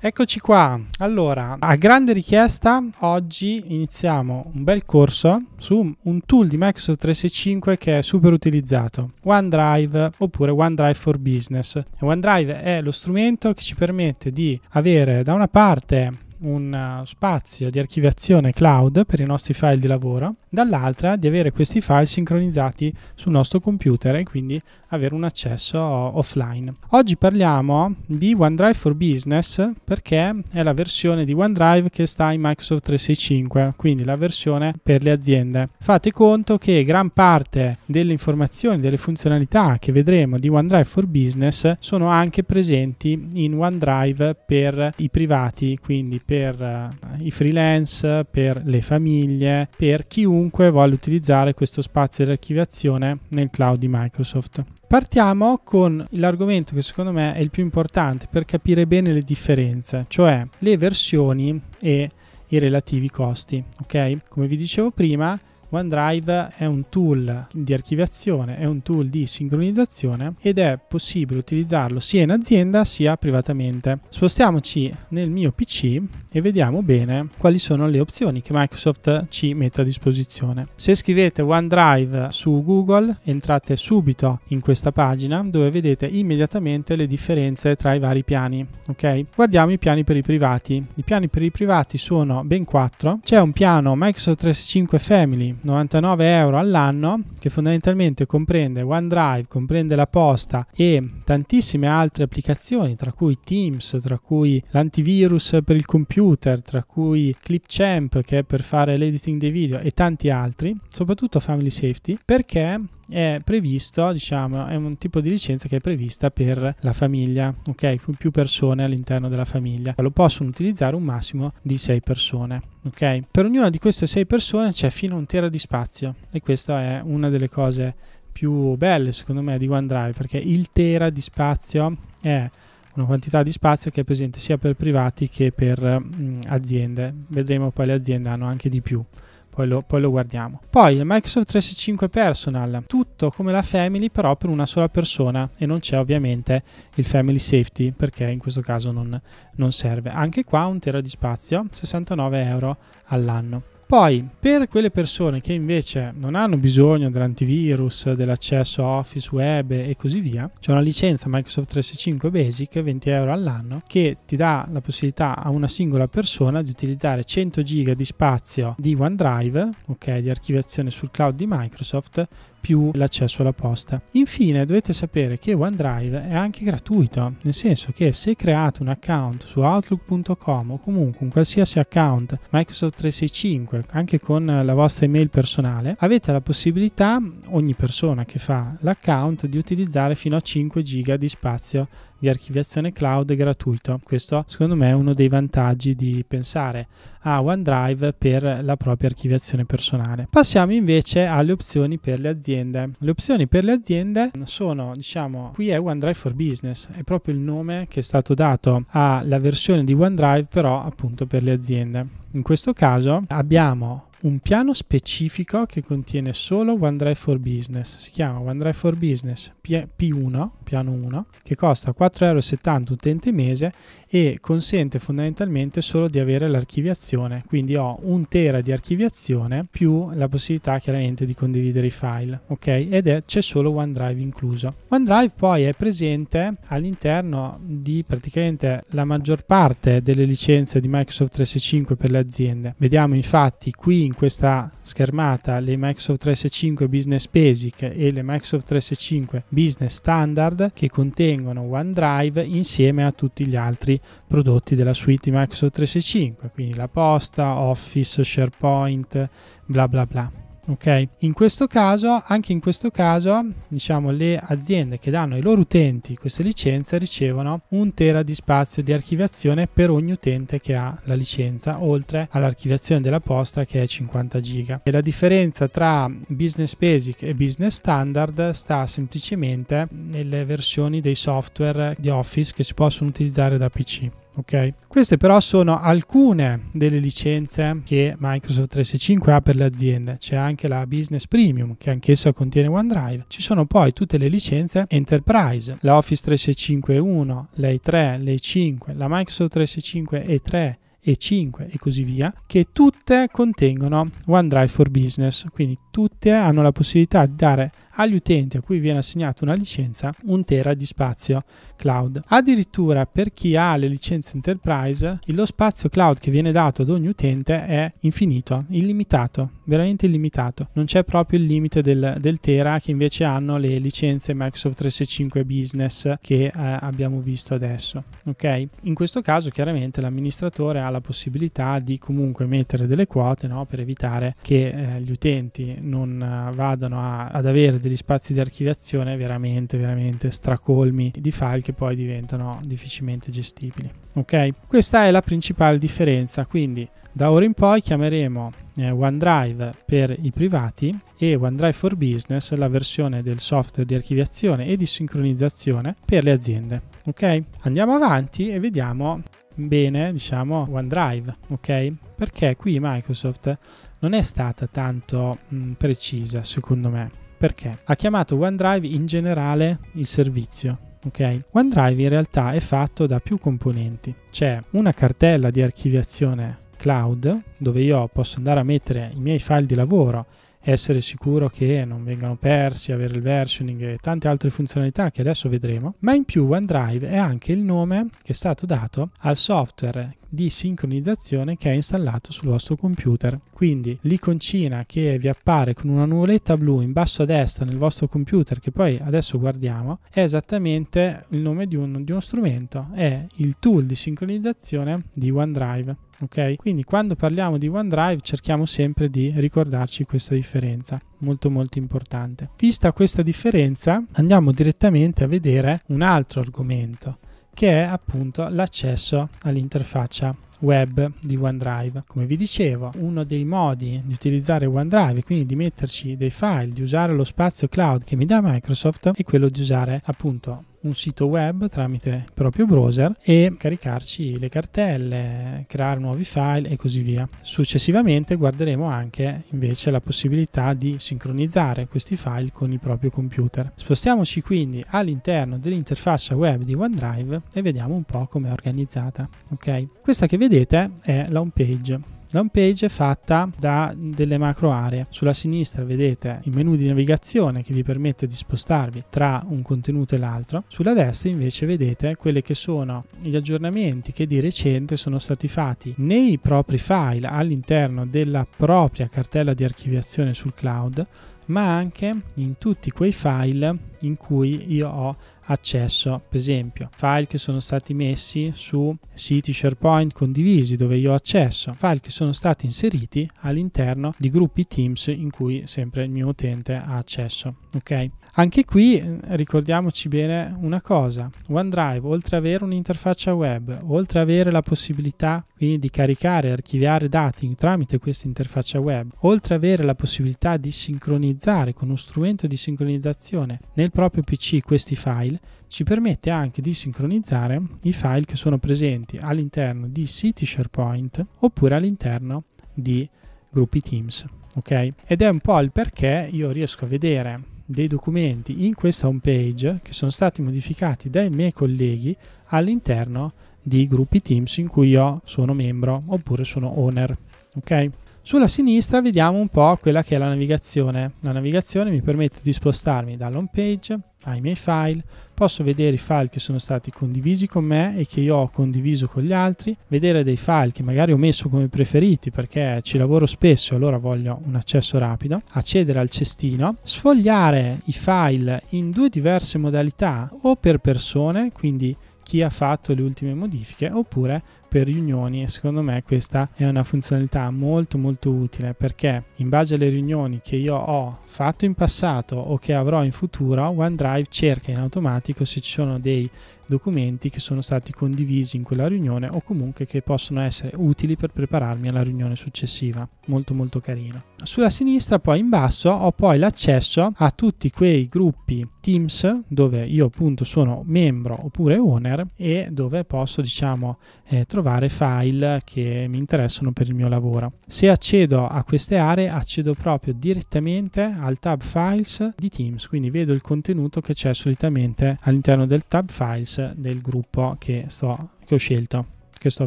Eccoci qua, allora a grande richiesta oggi iniziamo un bel corso su un tool di Microsoft 365 che è super utilizzato, OneDrive oppure OneDrive for Business. OneDrive è lo strumento che ci permette di avere da una parte un uh, spazio di archiviazione cloud per i nostri file di lavoro dall'altra di avere questi file sincronizzati sul nostro computer e quindi avere un accesso offline. Oggi parliamo di OneDrive for Business perché è la versione di OneDrive che sta in Microsoft 365, quindi la versione per le aziende. Fate conto che gran parte delle informazioni, delle funzionalità che vedremo di OneDrive for Business sono anche presenti in OneDrive per i privati, quindi per eh, i freelance, per le famiglie, per chiunque chiunque voglia utilizzare questo spazio di archiviazione nel cloud di Microsoft. Partiamo con l'argomento che secondo me è il più importante per capire bene le differenze, cioè le versioni e i relativi costi, ok? Come vi dicevo prima, OneDrive è un tool di archiviazione, è un tool di sincronizzazione ed è possibile utilizzarlo sia in azienda sia privatamente. Spostiamoci nel mio PC e vediamo bene quali sono le opzioni che Microsoft ci mette a disposizione. Se scrivete OneDrive su Google entrate subito in questa pagina dove vedete immediatamente le differenze tra i vari piani. Ok, guardiamo i piani per i privati. I piani per i privati sono ben 4. C'è un piano Microsoft 365 Family 99 euro all'anno che fondamentalmente comprende OneDrive, comprende la posta e tantissime altre applicazioni tra cui Teams, tra cui l'antivirus per il computer computer, tra cui Clipchamp che è per fare l'editing dei video e tanti altri, soprattutto Family Safety, perché è previsto, diciamo, è un tipo di licenza che è prevista per la famiglia, ok? Più persone all'interno della famiglia. Lo possono utilizzare un massimo di 6 persone, ok? Per ognuna di queste 6 persone c'è fino a un tera di spazio e questa è una delle cose più belle secondo me di OneDrive perché il tera di spazio è una quantità di spazio che è presente sia per privati che per mh, mm, aziende. Vedremo poi le aziende hanno anche di più. Poi lo, poi lo, guardiamo. Poi il Microsoft 365 Personal, tutto come la Family però per una sola persona e non c'è ovviamente il Family Safety perché in questo caso non, non serve. Anche qua un tera di spazio, 69 euro all'anno. Poi, per quelle persone che invece non hanno bisogno dell'antivirus, dell'accesso a Office, Web e così via, c'è una licenza Microsoft 365 Basic, 20 euro all'anno, che ti dà la possibilità a una singola persona di utilizzare 100 GB di spazio di OneDrive, ok, di archiviazione sul cloud di Microsoft, più l'accesso alla posta. Infine dovete sapere che OneDrive è anche gratuito, nel senso che se create un account su outlook.com o comunque un qualsiasi account Microsoft 365 anche con la vostra email personale, avete la possibilità ogni persona che fa l'account di utilizzare fino a 5 giga di spazio di archiviazione cloud gratuito. Questo secondo me è uno dei vantaggi di pensare a OneDrive per la propria archiviazione personale. Passiamo invece alle opzioni per le aziende. Le opzioni per le aziende sono, diciamo, qui è OneDrive for Business, è proprio il nome che è stato dato alla versione di OneDrive però appunto per le aziende. In questo caso abbiamo un piano specifico che contiene solo OneDrive for Business. Si chiama OneDrive for Business P1, piano 1, che costa 4,70 euro utente mese e consente fondamentalmente solo di avere l'archiviazione, quindi ho un tera di archiviazione più la possibilità chiaramente di condividere i file, ok? Ed c'è solo OneDrive incluso. OneDrive poi è presente all'interno di praticamente la maggior parte delle licenze di Microsoft 365 per le aziende. Vediamo infatti qui in questa schermata le Microsoft 365 Business Basic e le Microsoft 365 Business Standard che contengono OneDrive insieme a tutti gli altri prodotti della suite di Microsoft 365, quindi la posta, Office, SharePoint, bla bla bla ok in questo caso anche in questo caso diciamo le aziende che danno ai loro utenti queste licenze ricevono un tera di spazio di archiviazione per ogni utente che ha la licenza oltre all'archiviazione della posta che è 50 giga e la differenza tra business basic e business standard sta semplicemente nelle versioni dei software di office che si possono utilizzare da pc Ok, Queste però sono alcune delle licenze che Microsoft 365 ha per le aziende. C'è anche la Business Premium che anch'essa contiene OneDrive. Ci sono poi tutte le licenze Enterprise, la Office 365 1, la 3 la 5 la Microsoft 365 E3 e 5 e così via, che tutte contengono OneDrive for Business, quindi tutte hanno la possibilità di dare agli utenti a cui viene assegnata una licenza un tera di spazio cloud. Addirittura per chi ha le licenze enterprise, lo spazio cloud che viene dato ad ogni utente è infinito, illimitato, veramente illimitato. Non c'è proprio il limite del, del tera che invece hanno le licenze Microsoft 365 Business che eh, abbiamo visto adesso. Ok? In questo caso chiaramente l'amministratore ha la possibilità di comunque mettere delle quote no? per evitare che eh, gli utenti non eh, vadano a, ad avere delle degli spazi di archiviazione veramente, veramente stracolmi di file che poi diventano difficilmente gestibili. Ok? Questa è la principale differenza, quindi da ora in poi chiameremo eh, OneDrive per i privati e OneDrive for Business la versione del software di archiviazione e di sincronizzazione per le aziende. Ok? Andiamo avanti e vediamo bene, diciamo, OneDrive, ok? Perché qui Microsoft non è stata tanto mh, precisa, secondo me. Perché? Ha chiamato OneDrive in generale il servizio. Ok, OneDrive in realtà è fatto da più componenti. C'è una cartella di archiviazione cloud dove io posso andare a mettere i miei file di lavoro essere sicuro che non vengano persi, avere il versioning e tante altre funzionalità che adesso vedremo, ma in più OneDrive è anche il nome che è stato dato al software di sincronizzazione che è installato sul vostro computer. Quindi l'iconcina che vi appare con una nuvoletta blu in basso a destra nel vostro computer, che poi adesso guardiamo, è esattamente il nome di, un, di uno strumento, è il tool di sincronizzazione di OneDrive. Okay? Quindi quando parliamo di OneDrive cerchiamo sempre di ricordarci questa differenza, molto molto importante. Vista questa differenza andiamo direttamente a vedere un altro argomento che è appunto l'accesso all'interfaccia web di OneDrive. Come vi dicevo, uno dei modi di utilizzare OneDrive, quindi di metterci dei file, di usare lo spazio cloud che mi dà Microsoft, è quello di usare appunto un sito web tramite il proprio browser e caricarci le cartelle, creare nuovi file e così via. Successivamente guarderemo anche invece la possibilità di sincronizzare questi file con il proprio computer. Spostiamoci quindi all'interno dell'interfaccia web di OneDrive e vediamo un po' come è organizzata. Ok, questa che vedete è la home page la home page è fatta da delle macro aree. Sulla sinistra vedete il menu di navigazione che vi permette di spostarvi tra un contenuto e l'altro. Sulla destra invece vedete quelli che sono gli aggiornamenti che di recente sono stati fatti nei propri file all'interno della propria cartella di archiviazione sul cloud ma anche in tutti quei file in cui io ho accesso, per esempio, file che sono stati messi su siti SharePoint condivisi dove io ho accesso, file che sono stati inseriti all'interno di gruppi Teams in cui sempre il mio utente ha accesso. Ok? Anche qui eh, ricordiamoci bene una cosa, OneDrive oltre ad avere un'interfaccia web, oltre ad avere la possibilità quindi di caricare e archiviare dati tramite questa interfaccia web, oltre ad avere la possibilità di sincronizzare con uno strumento di sincronizzazione nel proprio PC questi file, ci permette anche di sincronizzare i file che sono presenti all'interno di siti SharePoint oppure all'interno di gruppi Teams. Ok? Ed è un po' il perché io riesco a vedere dei documenti in questa home page che sono stati modificati dai miei colleghi all'interno di gruppi Teams in cui io sono membro oppure sono owner. Ok? Sulla sinistra vediamo un po' quella che è la navigazione. La navigazione mi permette di spostarmi dall'home page ai miei file, posso vedere i file che sono stati condivisi con me e che io ho condiviso con gli altri, vedere dei file che magari ho messo come preferiti perché ci lavoro spesso e allora voglio un accesso rapido, accedere al cestino, sfogliare i file in due diverse modalità o per persone, quindi chi ha fatto le ultime modifiche oppure per riunioni e secondo me questa è una funzionalità molto molto utile perché in base alle riunioni che io ho fatto in passato o che avrò in futuro, OneDrive cerca in automatico se ci sono dei documenti che sono stati condivisi in quella riunione o comunque che possono essere utili per prepararmi alla riunione successiva. Molto molto carino. Sulla sinistra poi in basso ho poi l'accesso a tutti quei gruppi Teams dove io appunto sono membro oppure owner e dove posso diciamo eh, trovare trovare file che mi interessano per il mio lavoro. Se accedo a queste aree accedo proprio direttamente al tab Files di Teams, quindi vedo il contenuto che c'è solitamente all'interno del tab Files del gruppo che, sto, che ho scelto che sto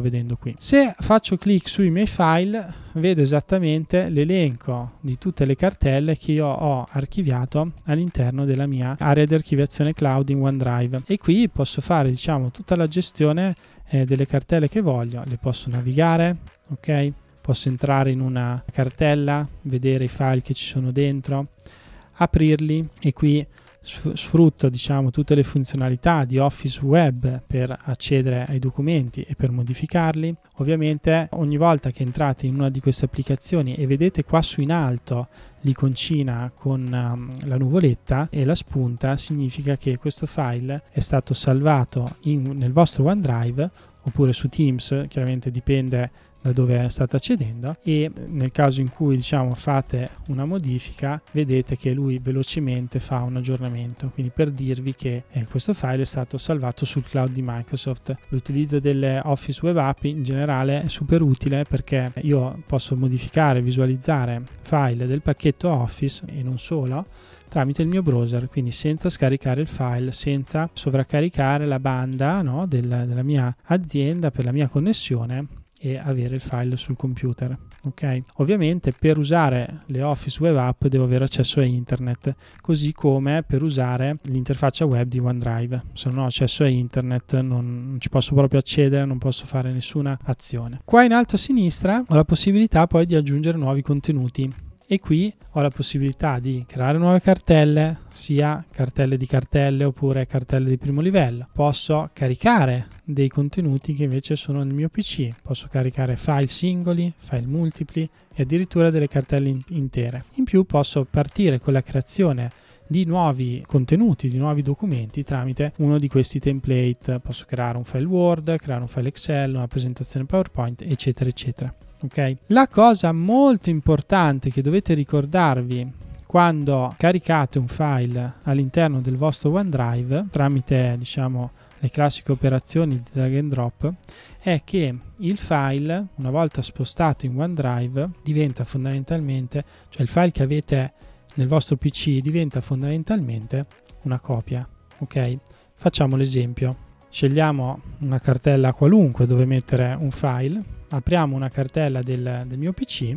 vedendo qui. Se faccio clic sui miei file vedo esattamente l'elenco di tutte le cartelle che io ho archiviato all'interno della mia area di archiviazione cloud in OneDrive e qui posso fare diciamo tutta la gestione eh, delle cartelle che voglio, le posso navigare, ok? Posso entrare in una cartella, vedere i file che ci sono dentro, aprirli e qui sfrutto diciamo, tutte le funzionalità di Office Web per accedere ai documenti e per modificarli. Ovviamente ogni volta che entrate in una di queste applicazioni e vedete qua su in alto l'iconcina con um, la nuvoletta e la spunta significa che questo file è stato salvato in, nel vostro OneDrive oppure su Teams, chiaramente dipende da dove è stata cedendo e nel caso in cui diciamo fate una modifica vedete che lui velocemente fa un aggiornamento quindi per dirvi che eh, questo file è stato salvato sul cloud di Microsoft l'utilizzo delle Office Web App in generale è super utile perché io posso modificare visualizzare file del pacchetto Office e non solo tramite il mio browser, quindi senza scaricare il file, senza sovraccaricare la banda no, della, della mia azienda per la mia connessione e avere il file sul computer. Okay? Ovviamente per usare le Office Web App devo avere accesso a internet, così come per usare l'interfaccia web di OneDrive. Se non ho accesso a internet non, non ci posso proprio accedere, non posso fare nessuna azione. Qua in alto a sinistra ho la possibilità poi di aggiungere nuovi contenuti e qui ho la possibilità di creare nuove cartelle, sia cartelle di cartelle oppure cartelle di primo livello. Posso caricare dei contenuti che invece sono nel mio PC, posso caricare file singoli, file multipli e addirittura delle cartelle intere. In più posso partire con la creazione di nuovi contenuti, di nuovi documenti tramite uno di questi template. Posso creare un file Word, creare un file Excel, una presentazione PowerPoint, eccetera, eccetera ok? La cosa molto importante che dovete ricordarvi quando caricate un file all'interno del vostro OneDrive tramite, diciamo, le classiche operazioni di drag and drop è che il file una volta spostato in OneDrive diventa fondamentalmente cioè il file che avete nel vostro PC diventa fondamentalmente una copia ok facciamo l'esempio scegliamo una cartella qualunque dove mettere un file apriamo una cartella del, del mio PC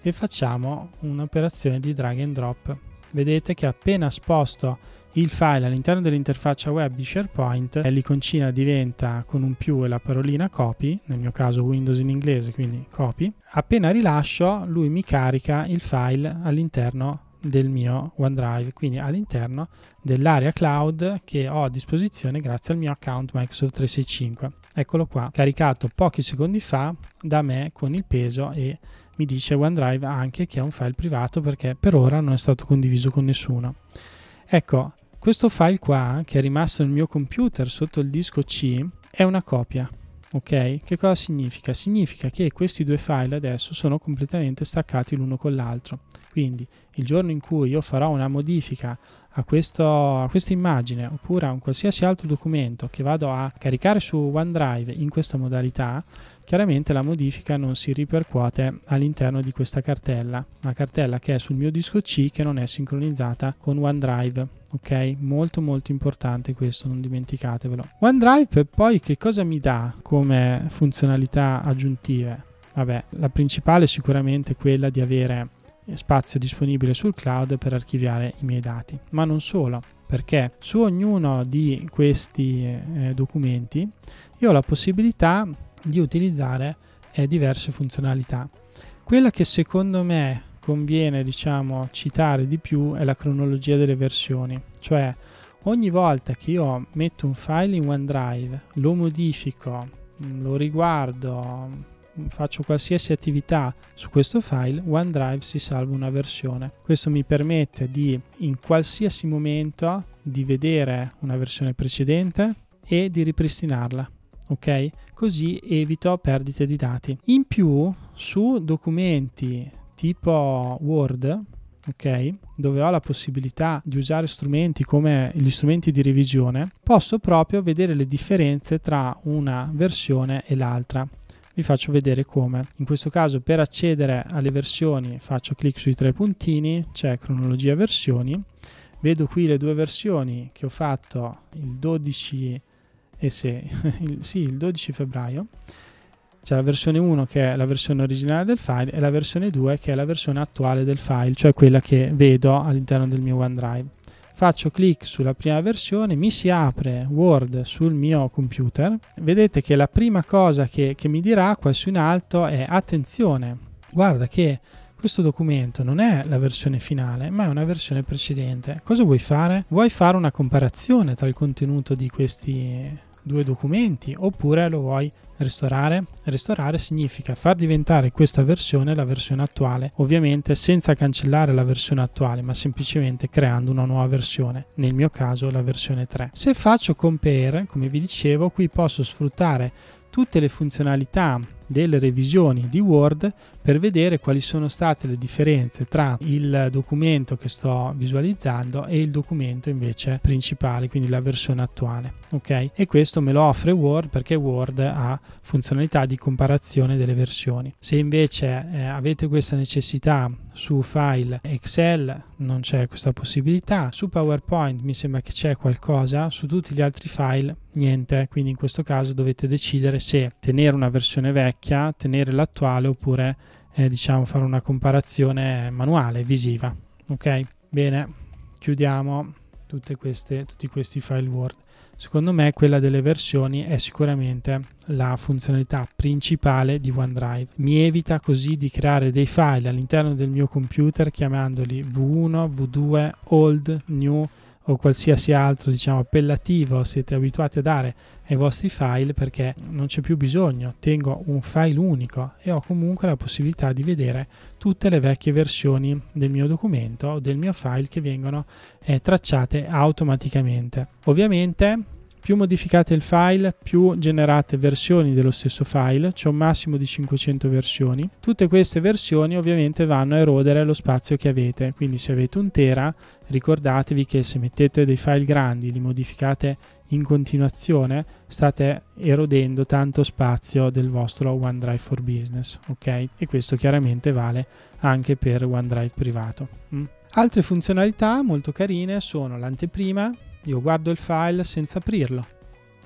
e facciamo un'operazione di drag and drop. Vedete che appena sposto il file all'interno dell'interfaccia web di SharePoint, l'iconcina diventa con un più e la parolina copy, nel mio caso Windows in inglese, quindi copy. Appena rilascio, lui mi carica il file all'interno del mio OneDrive, quindi all'interno dell'area cloud che ho a disposizione grazie al mio account Microsoft 365. Eccolo qua, caricato pochi secondi fa da me con il peso e mi dice OneDrive anche che è un file privato perché per ora non è stato condiviso con nessuno. Ecco, questo file qua che è rimasto nel mio computer sotto il disco C è una copia. Ok? Che cosa significa? Significa che questi due file adesso sono completamente staccati l'uno con l'altro. Quindi il giorno in cui io farò una modifica a, questo, a, questa immagine oppure a un qualsiasi altro documento che vado a caricare su OneDrive in questa modalità, chiaramente la modifica non si ripercuote all'interno di questa cartella, una cartella che è sul mio disco C che non è sincronizzata con OneDrive. Ok, molto molto importante questo, non dimenticatevelo. OneDrive poi che cosa mi dà come funzionalità aggiuntive? Vabbè, la principale è sicuramente quella di avere spazio disponibile sul cloud per archiviare i miei dati. Ma non solo, perché su ognuno di questi eh, documenti io ho la possibilità di utilizzare eh, diverse funzionalità. Quella che secondo me conviene diciamo citare di più è la cronologia delle versioni, cioè ogni volta che io metto un file in OneDrive, lo modifico, mm, lo riguardo, faccio qualsiasi attività su questo file, OneDrive si salva una versione. Questo mi permette di in qualsiasi momento di vedere una versione precedente e di ripristinarla. Ok? Così evito perdite di dati. In più, su documenti tipo Word, ok? Dove ho la possibilità di usare strumenti come gli strumenti di revisione, posso proprio vedere le differenze tra una versione e l'altra vi faccio vedere come. In questo caso per accedere alle versioni faccio clic sui tre puntini, c'è cronologia versioni, vedo qui le due versioni che ho fatto il 12, eh sì, il, sì, il 12 febbraio, c'è la versione 1 che è la versione originale del file e la versione 2 che è la versione attuale del file, cioè quella che vedo all'interno del mio OneDrive faccio clic sulla prima versione, mi si apre Word sul mio computer, vedete che la prima cosa che, che mi dirà qua su in alto è attenzione, guarda che questo documento non è la versione finale, ma è una versione precedente. Cosa vuoi fare? Vuoi fare una comparazione tra il contenuto di questi due documenti oppure lo vuoi restaurare. Restaurare significa far diventare questa versione la versione attuale, ovviamente senza cancellare la versione attuale, ma semplicemente creando una nuova versione, nel mio caso la versione 3. Se faccio compare, come vi dicevo, qui posso sfruttare tutte le funzionalità delle revisioni di Word per vedere quali sono state le differenze tra il documento che sto visualizzando e il documento invece principale, quindi la versione attuale ok? E questo me lo offre Word perché Word ha funzionalità di comparazione delle versioni. Se invece eh, avete questa necessità su file Excel non c'è questa possibilità, su PowerPoint mi sembra che c'è qualcosa, su tutti gli altri file niente, quindi in questo caso dovete decidere se tenere una versione vecchia, tenere l'attuale oppure eh, diciamo fare una comparazione manuale, visiva, ok? Bene, chiudiamo queste, tutti questi file Word. Secondo me quella delle versioni è sicuramente la funzionalità principale di OneDrive. Mi evita così di creare dei file all'interno del mio computer chiamandoli V1, V2, Old, New, o qualsiasi altro diciamo, appellativo siete abituati a dare ai vostri file perché non c'è più bisogno, tengo un file unico e ho comunque la possibilità di vedere tutte le vecchie versioni del mio documento o del mio file che vengono eh, tracciate automaticamente. Ovviamente più modificate il file, più generate versioni dello stesso file, c'è cioè un massimo di 500 versioni. Tutte queste versioni ovviamente vanno a erodere lo spazio che avete, quindi se avete un tera ricordatevi che se mettete dei file grandi, li modificate in continuazione, state erodendo tanto spazio del vostro OneDrive for Business, ok? E questo chiaramente vale anche per OneDrive privato. Mm. Altre funzionalità molto carine sono l'anteprima, io guardo il file senza aprirlo,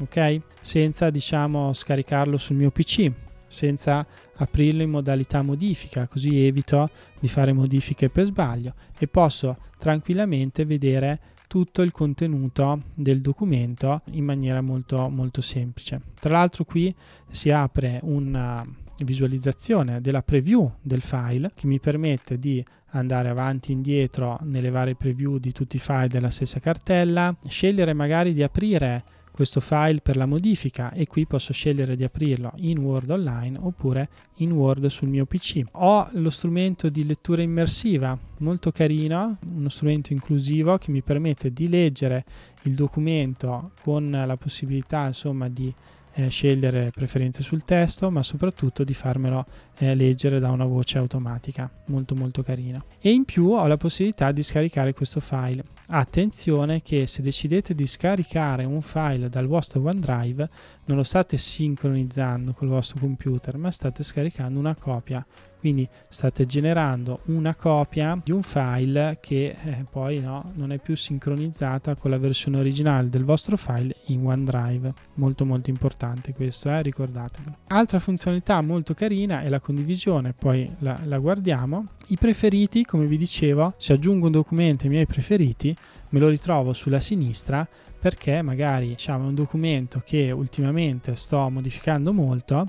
ok? Senza diciamo scaricarlo sul mio PC, senza aprirlo in modalità modifica, così evito di fare modifiche per sbaglio e posso tranquillamente vedere tutto il contenuto del documento in maniera molto molto semplice. Tra l'altro qui si apre una visualizzazione della preview del file che mi permette di andare avanti e indietro nelle varie preview di tutti i file della stessa cartella, scegliere magari di aprire questo file per la modifica e qui posso scegliere di aprirlo in Word online oppure in Word sul mio PC. Ho lo strumento di lettura immersiva, molto carino, uno strumento inclusivo che mi permette di leggere il documento con la possibilità insomma di eh, scegliere preferenze sul testo, ma soprattutto di farmelo eh, leggere da una voce automatica, molto molto carina. E in più ho la possibilità di scaricare questo file. Attenzione che se decidete di scaricare un file dal vostro OneDrive, non lo state sincronizzando col vostro computer, ma state scaricando una copia quindi state generando una copia di un file che eh, poi no, non è più sincronizzata con la versione originale del vostro file in OneDrive. Molto molto importante questo, eh? ricordatevelo. Altra funzionalità molto carina è la condivisione, poi la, la guardiamo. I preferiti, come vi dicevo, se aggiungo un documento ai miei preferiti, me lo ritrovo sulla sinistra perché magari diciamo, è un documento che ultimamente sto modificando molto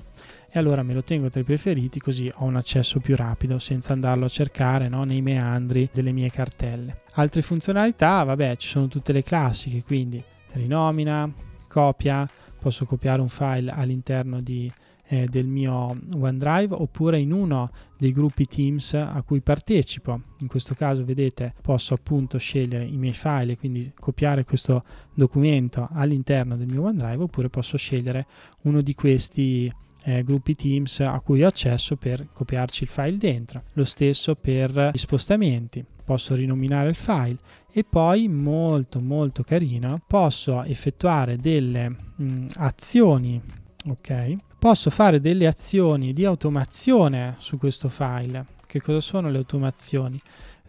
e allora me lo tengo tra i preferiti così ho un accesso più rapido senza andarlo a cercare no, nei meandri delle mie cartelle. Altre funzionalità, vabbè, ci sono tutte le classiche, quindi rinomina, copia, posso copiare un file all'interno di eh, del mio OneDrive oppure in uno dei gruppi Teams a cui partecipo. In questo caso, vedete, posso appunto scegliere i miei file, quindi copiare questo documento all'interno del mio OneDrive oppure posso scegliere uno di questi eh, gruppi Teams a cui ho accesso per copiarci il file dentro. Lo stesso per gli spostamenti, posso rinominare il file e poi molto molto carino posso effettuare delle mh, mm, azioni, ok? Posso fare delle azioni di automazione su questo file. Che cosa sono le automazioni?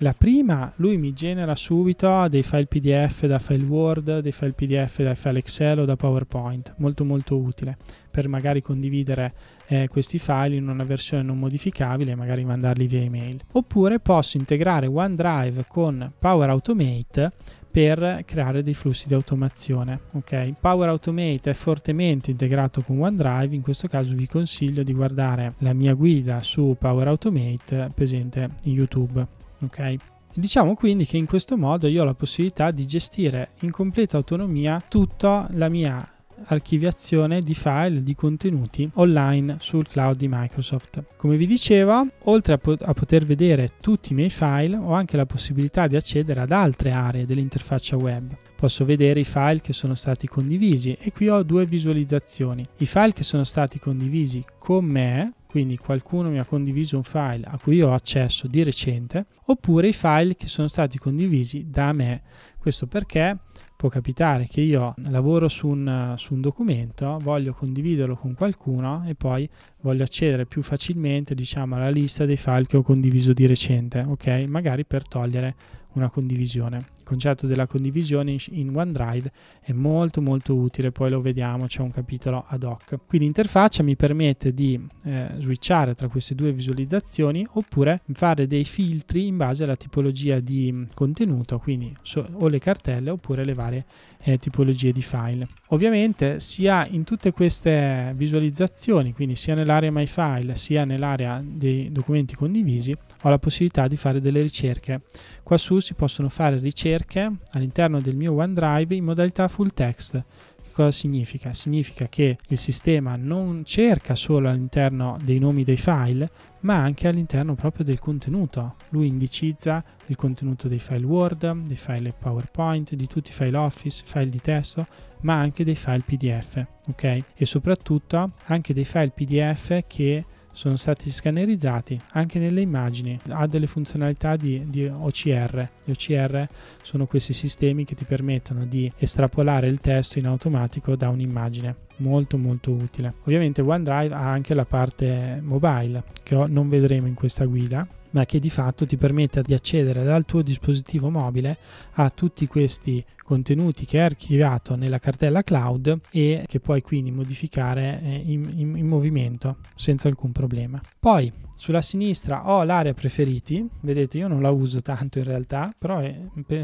La prima, lui mi genera subito dei file PDF da file Word, dei file PDF da file Excel o da PowerPoint, molto molto utile per magari condividere eh, questi file in una versione non modificabile e magari mandarli via email. Oppure posso integrare OneDrive con Power Automate per creare dei flussi di automazione. Okay? Power Automate è fortemente integrato con OneDrive, in questo caso vi consiglio di guardare la mia guida su Power Automate presente in YouTube ok? Diciamo quindi che in questo modo io ho la possibilità di gestire in completa autonomia tutta la mia archiviazione di file di contenuti online sul cloud di Microsoft. Come vi dicevo, oltre a, pot- a poter vedere tutti i miei file, ho anche la possibilità di accedere ad altre aree dell'interfaccia web posso vedere i file che sono stati condivisi e qui ho due visualizzazioni. I file che sono stati condivisi con me, quindi qualcuno mi ha condiviso un file a cui ho accesso di recente, oppure i file che sono stati condivisi da me. Questo perché può capitare che io lavoro su un, su un, documento, voglio condividerlo con qualcuno e poi voglio accedere più facilmente diciamo alla lista dei file che ho condiviso di recente, ok? Magari per togliere una condivisione. Il concetto della condivisione in OneDrive è molto molto utile, poi lo vediamo, c'è un capitolo ad hoc. Quindi l'interfaccia mi permette di eh, switchare tra queste due visualizzazioni oppure fare dei filtri in base alla tipologia di mm, contenuto, quindi so, o le cartelle oppure le varie eh, tipologie di file. Ovviamente sia in tutte queste visualizzazioni, quindi sia nell'area My File sia nell'area dei documenti condivisi, ho la possibilità di fare delle ricerche. Qua su si possono fare ricerche all'interno del mio OneDrive in modalità full text. Che cosa significa? Significa che il sistema non cerca solo all'interno dei nomi dei file, ma anche all'interno proprio del contenuto. Lui indicizza il contenuto dei file Word, dei file PowerPoint, di tutti i file Office, file di testo, ma anche dei file PDF, ok? E soprattutto anche dei file PDF che sono stati scannerizzati anche nelle immagini, ha delle funzionalità di, di, OCR. Gli OCR sono questi sistemi che ti permettono di estrapolare il testo in automatico da un'immagine, molto molto utile. Ovviamente OneDrive ha anche la parte mobile che non vedremo in questa guida, ma che di fatto ti permette di accedere dal tuo dispositivo mobile a tutti questi contenuti che è archiviato nella cartella cloud e che puoi quindi modificare eh, in, in, in movimento senza alcun problema. Poi sulla sinistra ho l'area preferiti, vedete io non la uso tanto in realtà, però è,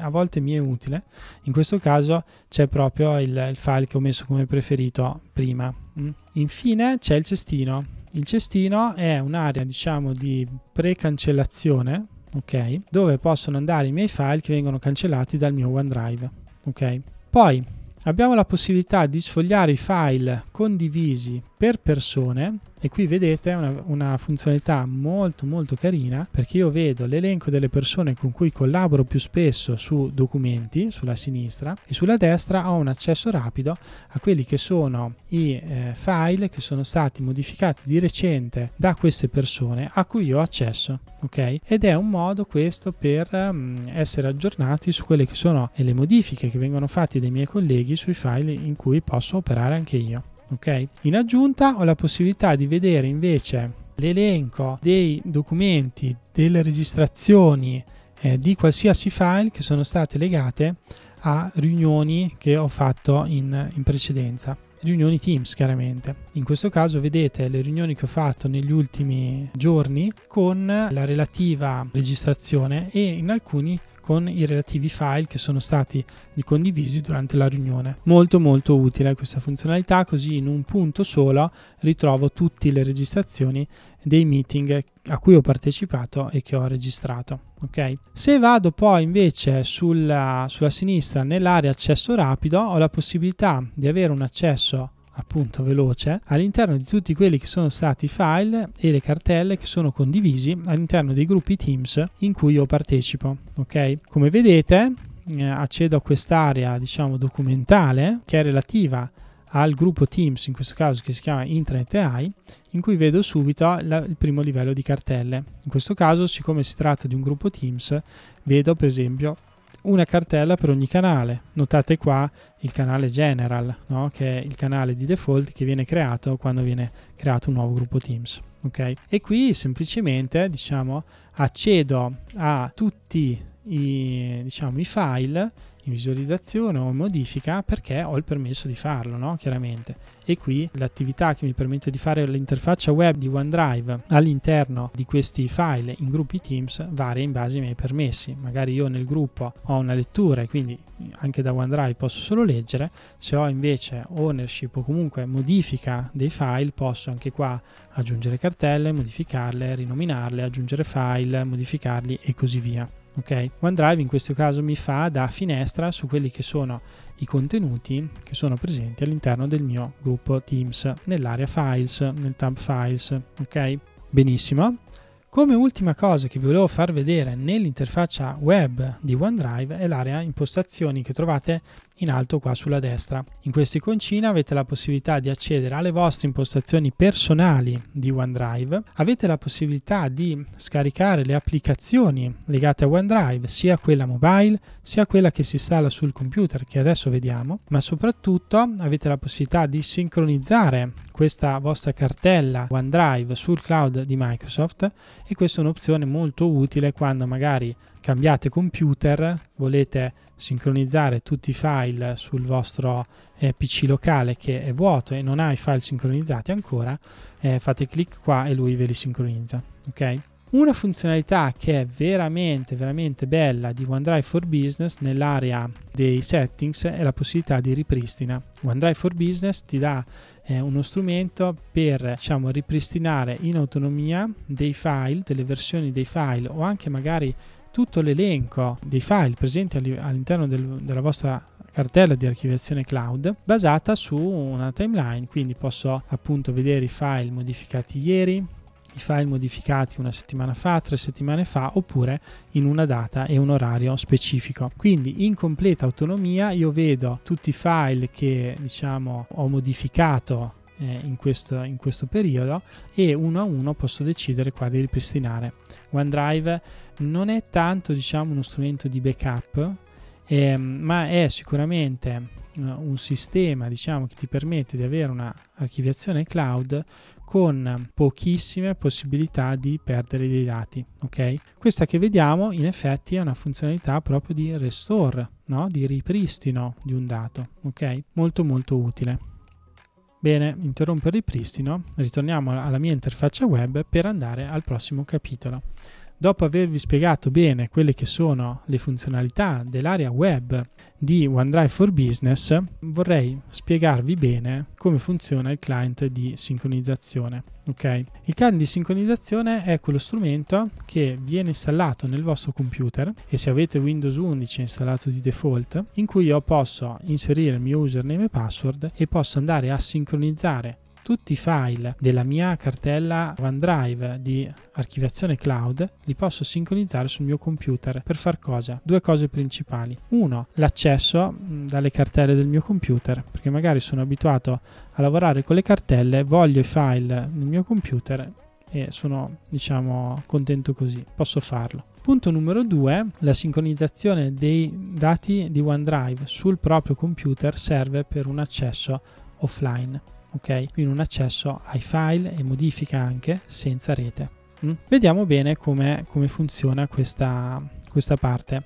a volte mi è utile. In questo caso c'è proprio il, il file che ho messo come preferito prima. Mm. Infine c'è il cestino. Il cestino è un'area diciamo di pre-cancellazione ok? Dove possono andare i miei file che vengono cancellati dal mio OneDrive, ok? Poi abbiamo la possibilità di sfogliare i file condivisi per persone e qui vedete una, una funzionalità molto molto carina perché io vedo l'elenco delle persone con cui collaboro più spesso su documenti sulla sinistra e sulla destra ho un accesso rapido a quelli che sono i eh, file che sono stati modificati di recente da queste persone a cui ho accesso ok ed è un modo questo per mh, mm, essere aggiornati su quelle che sono le modifiche che vengono fatte dai miei colleghi navighi sui file in cui posso operare anche io. Okay? In aggiunta ho la possibilità di vedere invece l'elenco dei documenti, delle registrazioni eh, di qualsiasi file che sono state legate a riunioni che ho fatto in, in precedenza riunioni Teams chiaramente. In questo caso vedete le riunioni che ho fatto negli ultimi giorni con la relativa registrazione e in alcuni con i relativi file che sono stati condivisi durante la riunione. Molto molto utile questa funzionalità, così in un punto solo ritrovo tutte le registrazioni dei meeting a cui ho partecipato e che ho registrato. Okay? Se vado poi invece sulla, sulla sinistra nell'area accesso rapido ho la possibilità di avere un accesso appunto veloce all'interno di tutti quelli che sono stati i file e le cartelle che sono condivisi all'interno dei gruppi Teams in cui io partecipo. Ok, come vedete eh, accedo a quest'area diciamo documentale che è relativa al gruppo Teams, in questo caso che si chiama Internet AI, in cui vedo subito la, il primo livello di cartelle. In questo caso, siccome si tratta di un gruppo Teams, vedo per esempio una cartella per ogni canale. Notate qua il canale general, no? che è il canale di default che viene creato quando viene creato un nuovo gruppo Teams. Okay? E qui semplicemente diciamo, accedo a tutti i, diciamo, i file in visualizzazione o in modifica perché ho il permesso di farlo, no? chiaramente. E qui l'attività che mi permette di fare l'interfaccia web di OneDrive all'interno di questi file in gruppi Teams varia in base ai miei permessi. Magari io nel gruppo ho una lettura e quindi anche da OneDrive posso solo leggere, se ho invece ownership o comunque modifica dei file posso anche qua aggiungere cartelle, modificarle, rinominarle, aggiungere file, modificarli e così via. Ok, OneDrive in questo caso mi fa da finestra su quelli che sono i contenuti che sono presenti all'interno del mio gruppo Teams nell'area Files, nel tab Files, ok? Benissimo. Come ultima cosa che vi volevo far vedere nell'interfaccia web di OneDrive è l'area impostazioni che trovate in alto qua sulla destra. In questa iconcina avete la possibilità di accedere alle vostre impostazioni personali di OneDrive, avete la possibilità di scaricare le applicazioni legate a OneDrive, sia quella mobile, sia quella che si installa sul computer che adesso vediamo, ma soprattutto avete la possibilità di sincronizzare questa vostra cartella OneDrive sul cloud di Microsoft e questa è un'opzione molto utile quando magari cambiate computer, volete sincronizzare tutti i file sul vostro eh, PC locale che è vuoto e non ha i file sincronizzati ancora, eh, fate clic qua e lui ve li sincronizza. Ok? Una funzionalità che è veramente, veramente bella di OneDrive for Business nell'area dei settings è la possibilità di ripristina. OneDrive for Business ti dà eh, uno strumento per diciamo, ripristinare in autonomia dei file, delle versioni dei file o anche magari tutto l'elenco dei file presenti all'interno del, della vostra cartella di archiviazione cloud basata su una timeline, quindi posso appunto vedere i file modificati ieri, i file modificati una settimana fa, tre settimane fa, oppure in una data e un orario specifico. Quindi in completa autonomia io vedo tutti i file che diciamo ho modificato eh, in, questo, in questo periodo e uno a uno posso decidere quali ripristinare. OneDrive non è tanto diciamo uno strumento di backup eh, ma è sicuramente eh, un sistema diciamo che ti permette di avere un'archiviazione cloud con pochissime possibilità di perdere dei dati ok questa che vediamo in effetti è una funzionalità proprio di restore no? di ripristino di un dato ok molto molto utile Bene, interrompo il ripristino, ritorniamo alla mia interfaccia web per andare al prossimo capitolo dopo avervi spiegato bene quelle che sono le funzionalità dell'area web di OneDrive for Business, vorrei spiegarvi bene come funziona il client di sincronizzazione. Okay? Il client di sincronizzazione è quello strumento che viene installato nel vostro computer e se avete Windows 11 installato di default, in cui io posso inserire il mio username e password e posso andare a sincronizzare tutti i file della mia cartella OneDrive di archiviazione cloud li posso sincronizzare sul mio computer per far cosa? Due cose principali. Uno, l'accesso mm, dalle cartelle del mio computer, perché magari sono abituato a lavorare con le cartelle, voglio i file nel mio computer e sono diciamo contento così, posso farlo. Punto numero due, la sincronizzazione dei dati di OneDrive sul proprio computer serve per un accesso offline ok? Quindi un accesso ai file e modifica anche senza rete. Mm? Vediamo bene come, come funziona questa, questa parte.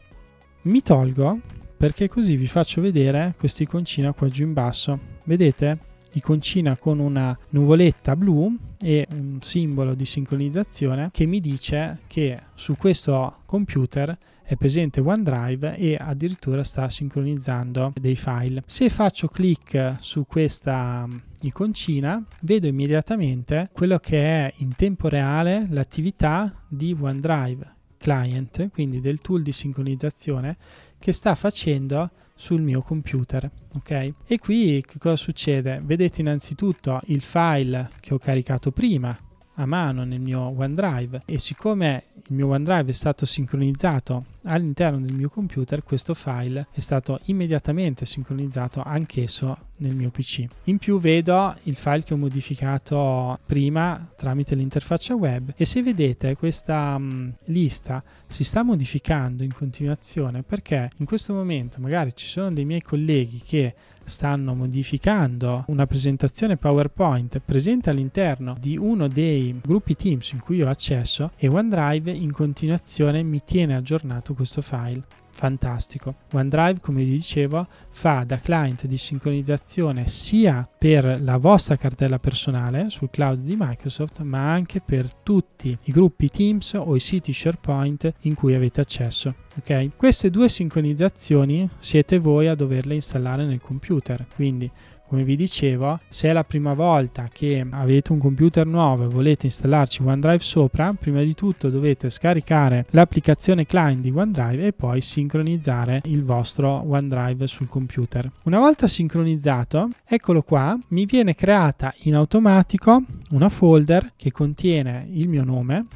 Mi tolgo perché così vi faccio vedere questa iconcina qua giù in basso. Vedete? Iconcina con una nuvoletta blu e un simbolo di sincronizzazione che mi dice che su questo computer è presente OneDrive e addirittura sta sincronizzando dei file. Se faccio clic su questa mm, iconcina vedo immediatamente quello che è in tempo reale l'attività di OneDrive client, quindi del tool di sincronizzazione che sta facendo sul mio computer, ok? E qui che cosa succede? Vedete innanzitutto il file che ho caricato prima, a mano nel mio OneDrive e siccome il mio OneDrive è stato sincronizzato all'interno del mio computer, questo file è stato immediatamente sincronizzato anch'esso nel mio PC. In più vedo il file che ho modificato prima tramite l'interfaccia web e se vedete questa um, lista si sta modificando in continuazione perché in questo momento magari ci sono dei miei colleghi che stanno modificando una presentazione PowerPoint presente all'interno di uno dei gruppi Teams in cui ho accesso e OneDrive in continuazione mi tiene aggiornato questo file fantastico. OneDrive, come vi dicevo, fa da client di sincronizzazione sia per la vostra cartella personale sul cloud di Microsoft, ma anche per tutti i gruppi Teams o i siti SharePoint in cui avete accesso. Okay? Queste due sincronizzazioni siete voi a doverle installare nel computer, quindi come vi dicevo, se è la prima volta che avete un computer nuovo e volete installarci OneDrive sopra, prima di tutto dovete scaricare l'applicazione client di OneDrive e poi sincronizzare il vostro OneDrive sul computer. Una volta sincronizzato, eccolo qua, mi viene creata in automatico una folder che contiene il mio nome,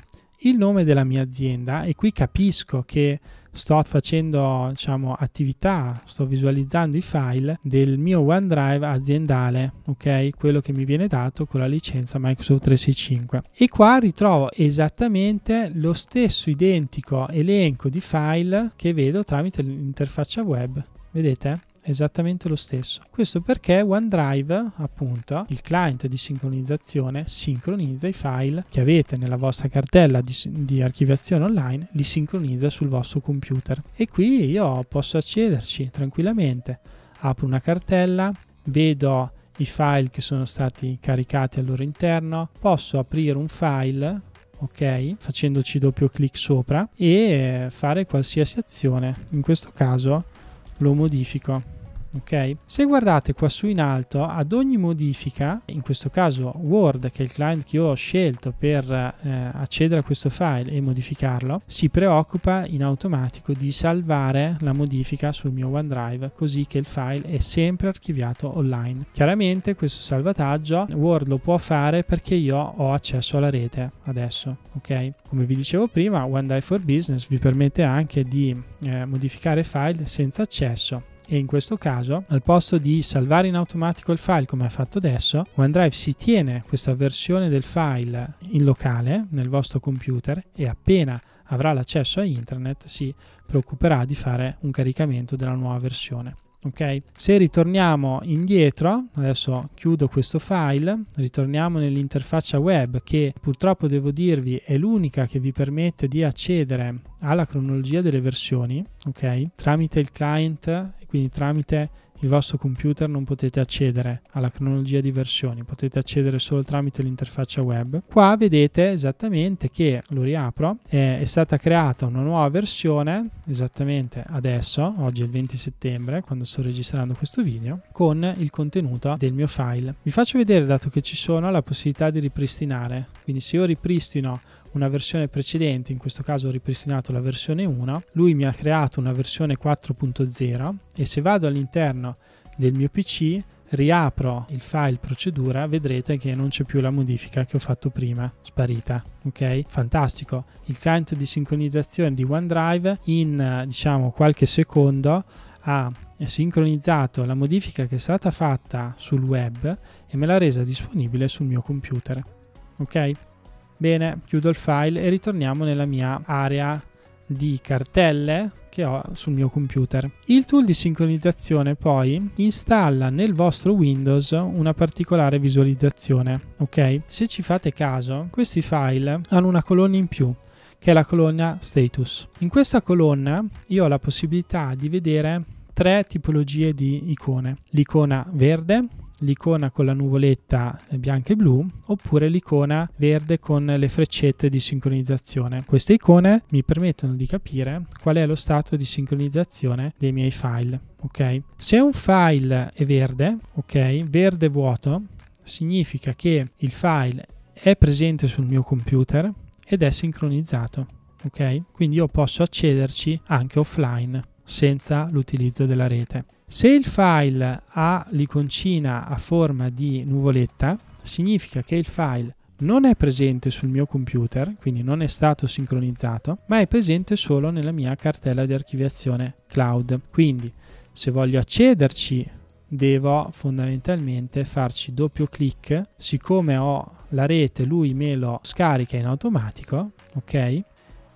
il nome della mia azienda e qui capisco che sto facendo diciamo, attività, sto visualizzando i file del mio OneDrive aziendale, ok? Quello che mi viene dato con la licenza Microsoft 365. E qua ritrovo esattamente lo stesso identico elenco di file che vedo tramite l'interfaccia web. Vedete? esattamente lo stesso. Questo perché OneDrive, appunto, il client di sincronizzazione, sincronizza i file che avete nella vostra cartella di, di archiviazione online, li sincronizza sul vostro computer. E qui io posso accederci tranquillamente. Apro una cartella, vedo i file che sono stati caricati al loro interno, posso aprire un file ok facendoci doppio clic sopra e fare qualsiasi azione in questo caso lo modifico ok? Se guardate qua su in alto ad ogni modifica, in questo caso Word che è il client che io ho scelto per eh, accedere a questo file e modificarlo, si preoccupa in automatico di salvare la modifica sul mio OneDrive così che il file è sempre archiviato online. Chiaramente questo salvataggio Word lo può fare perché io ho accesso alla rete adesso, ok? Come vi dicevo prima, OneDrive for Business vi permette anche di eh, modificare file senza accesso e in questo caso al posto di salvare in automatico il file come ha fatto adesso, OneDrive si tiene questa versione del file in locale nel vostro computer e appena avrà l'accesso a internet si preoccuperà di fare un caricamento della nuova versione ok se ritorniamo indietro adesso chiudo questo file ritorniamo nell'interfaccia web che purtroppo devo dirvi è l'unica che vi permette di accedere alla cronologia delle versioni ok tramite il client quindi tramite il vostro computer non potete accedere alla cronologia di versioni, potete accedere solo tramite l'interfaccia web. Qua vedete esattamente che, lo riapro, è, è stata creata una nuova versione, esattamente adesso, oggi è il 20 settembre, quando sto registrando questo video, con il contenuto del mio file. Vi faccio vedere, dato che ci sono, la possibilità di ripristinare. Quindi se io ripristino una versione precedente, in questo caso ho ripristinato la versione 1, lui mi ha creato una versione 4.0 e se vado all'interno del mio PC riapro il file procedura vedrete che non c'è più la modifica che ho fatto prima sparita ok fantastico il client di sincronizzazione di OneDrive in diciamo qualche secondo ha sincronizzato la modifica che è stata fatta sul web e me l'ha resa disponibile sul mio computer ok Bene, chiudo il file e ritorniamo nella mia area di cartelle che ho sul mio computer. Il tool di sincronizzazione poi installa nel vostro Windows una particolare visualizzazione, ok? Se ci fate caso, questi file hanno una colonna in più che è la colonna status. In questa colonna io ho la possibilità di vedere tre tipologie di icone. L'icona verde, l'icona con la nuvoletta eh, bianca e blu oppure l'icona verde con le freccette di sincronizzazione. Queste icone mi permettono di capire qual è lo stato di sincronizzazione dei miei file. Okay? Se un file è verde, okay, verde vuoto, significa che il file è presente sul mio computer ed è sincronizzato. Okay? Quindi io posso accederci anche offline senza l'utilizzo della rete. Se il file ha l'iconcina a forma di nuvoletta, significa che il file non è presente sul mio computer, quindi non è stato sincronizzato, ma è presente solo nella mia cartella di archiviazione cloud. Quindi se voglio accederci devo fondamentalmente farci doppio clic, siccome ho la rete lui me lo scarica in automatico, ok?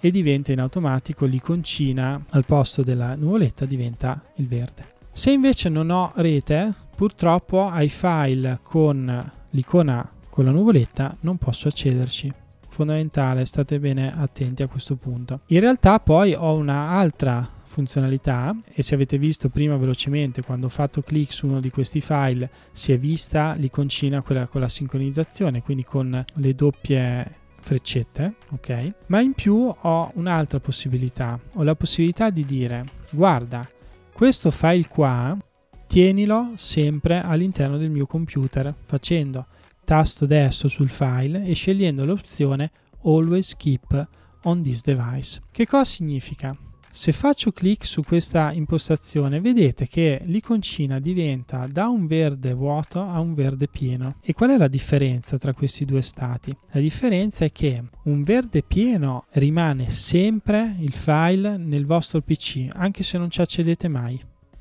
E diventa in automatico l'iconcina al posto della nuvoletta diventa il verde. Se invece non ho rete, purtroppo ai file con l'icona con la nuvoletta non posso accederci. Fondamentale, state bene attenti a questo punto. In realtà poi ho un'altra funzionalità e se avete visto prima velocemente quando ho fatto clic su uno di questi file si è vista l'iconcina quella con la sincronizzazione, quindi con le doppie freccette, ok? Ma in più ho un'altra possibilità, ho la possibilità di dire guarda questo file qua tienilo sempre all'interno del mio computer facendo tasto destro sul file e scegliendo l'opzione Always Keep on this device. Che cosa significa? Se faccio clic su questa impostazione vedete che l'iconcina diventa da un verde vuoto a un verde pieno. E qual è la differenza tra questi due stati? La differenza è che un verde pieno rimane sempre il file nel vostro PC anche se non ci accedete mai.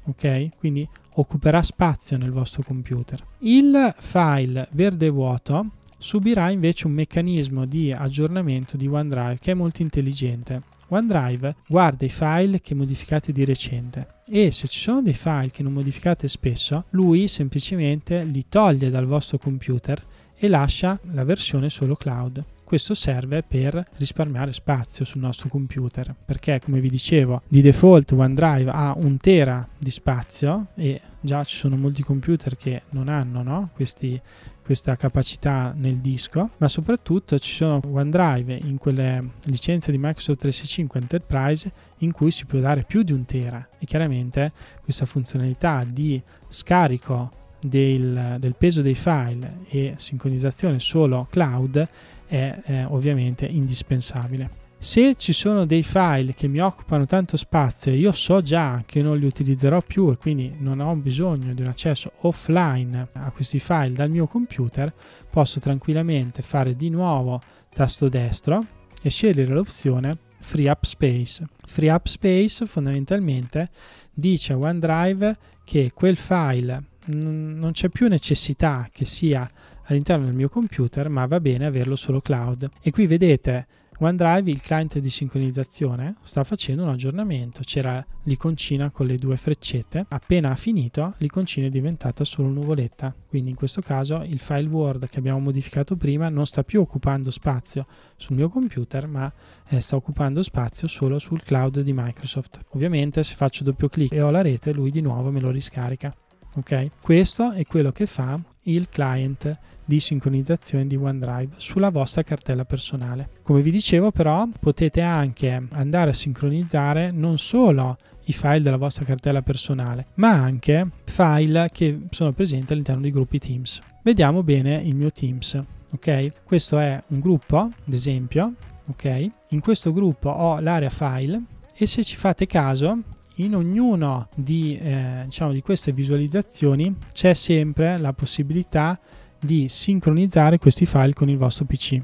Ok? Quindi occuperà spazio nel vostro computer. Il file verde vuoto subirà invece un meccanismo di aggiornamento di OneDrive che è molto intelligente OneDrive guarda i file che modificate di recente e se ci sono dei file che non modificate spesso, lui semplicemente li toglie dal vostro computer e lascia la versione solo cloud. Questo serve per risparmiare spazio sul nostro computer perché come vi dicevo di default OneDrive ha un tera di spazio e già ci sono molti computer che non hanno no? questi questa capacità nel disco, ma soprattutto ci sono OneDrive in quelle licenze di Microsoft 365 Enterprise in cui si può dare più di un tera e chiaramente questa funzionalità di scarico del, del peso dei file e sincronizzazione solo cloud è eh, ovviamente indispensabile se ci sono dei file che mi occupano tanto spazio e io so già che non li utilizzerò più e quindi non ho bisogno di un accesso offline a questi file dal mio computer, posso tranquillamente fare di nuovo tasto destro e scegliere l'opzione Free Up Space. Free Up Space fondamentalmente dice a OneDrive che quel file non c'è più necessità che sia all'interno del mio computer, ma va bene averlo solo cloud. E qui vedete OneDrive, il client di sincronizzazione, sta facendo un aggiornamento. C'era l'iconcina con le due freccette. Appena ha finito, l'iconcina è diventata solo nuvoletta. Quindi in questo caso il file Word che abbiamo modificato prima non sta più occupando spazio sul mio computer, ma eh, sta occupando spazio solo sul cloud di Microsoft. Ovviamente se faccio doppio clic e ho la rete, lui di nuovo me lo riscarica. Ok? Questo è quello che fa il client di sincronizzazione di OneDrive sulla vostra cartella personale. Come vi dicevo però potete anche andare a sincronizzare non solo i file della vostra cartella personale, ma anche file che sono presenti all'interno di gruppi Teams. Vediamo bene il mio Teams, ok? Questo è un gruppo, ad esempio, ok? In questo gruppo ho l'area file e se ci fate caso in ognuna di, eh, diciamo, di queste visualizzazioni c'è sempre la possibilità di di sincronizzare questi file con il vostro PC.